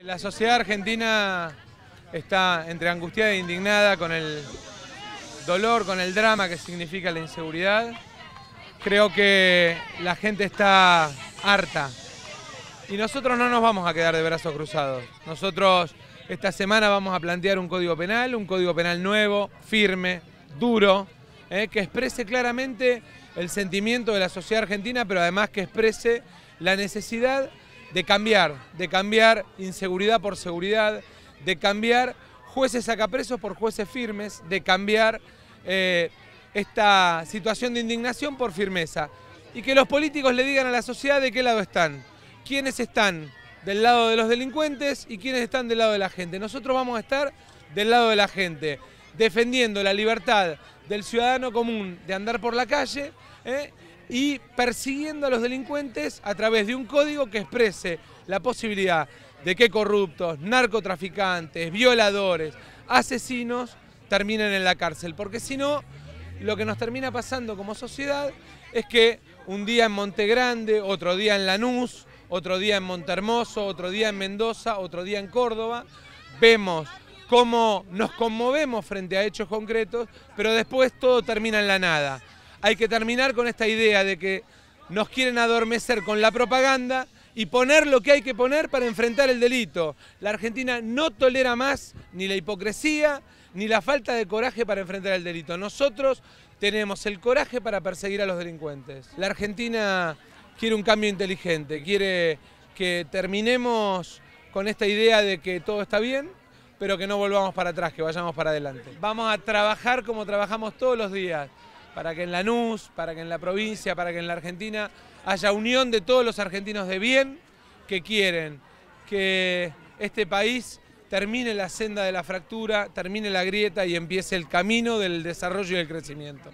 La sociedad argentina está entre angustiada e indignada con el dolor, con el drama que significa la inseguridad. Creo que la gente está harta y nosotros no nos vamos a quedar de brazos cruzados. Nosotros esta semana vamos a plantear un código penal, un código penal nuevo, firme, duro, eh, que exprese claramente el sentimiento de la sociedad argentina, pero además que exprese la necesidad de cambiar, de cambiar inseguridad por seguridad, de cambiar jueces sacapresos por jueces firmes, de cambiar eh, esta situación de indignación por firmeza. Y que los políticos le digan a la sociedad de qué lado están, quiénes están del lado de los delincuentes y quiénes están del lado de la gente. Nosotros vamos a estar del lado de la gente, defendiendo la libertad del ciudadano común de andar por la calle. ¿eh? y persiguiendo a los delincuentes a través de un código que exprese la posibilidad de que corruptos, narcotraficantes, violadores, asesinos terminen en la cárcel. Porque si no, lo que nos termina pasando como sociedad es que un día en Monte Grande, otro día en Lanús, otro día en Montermoso, otro día en Mendoza, otro día en Córdoba, vemos cómo nos conmovemos frente a hechos concretos, pero después todo termina en la nada. Hay que terminar con esta idea de que nos quieren adormecer con la propaganda y poner lo que hay que poner para enfrentar el delito. La Argentina no tolera más ni la hipocresía ni la falta de coraje para enfrentar el delito. Nosotros tenemos el coraje para perseguir a los delincuentes. La Argentina quiere un cambio inteligente, quiere que terminemos con esta idea de que todo está bien, pero que no volvamos para atrás, que vayamos para adelante. Vamos a trabajar como trabajamos todos los días para que en Lanús, para que en la provincia, para que en la Argentina haya unión de todos los argentinos de bien que quieren que este país termine la senda de la fractura, termine la grieta y empiece el camino del desarrollo y del crecimiento.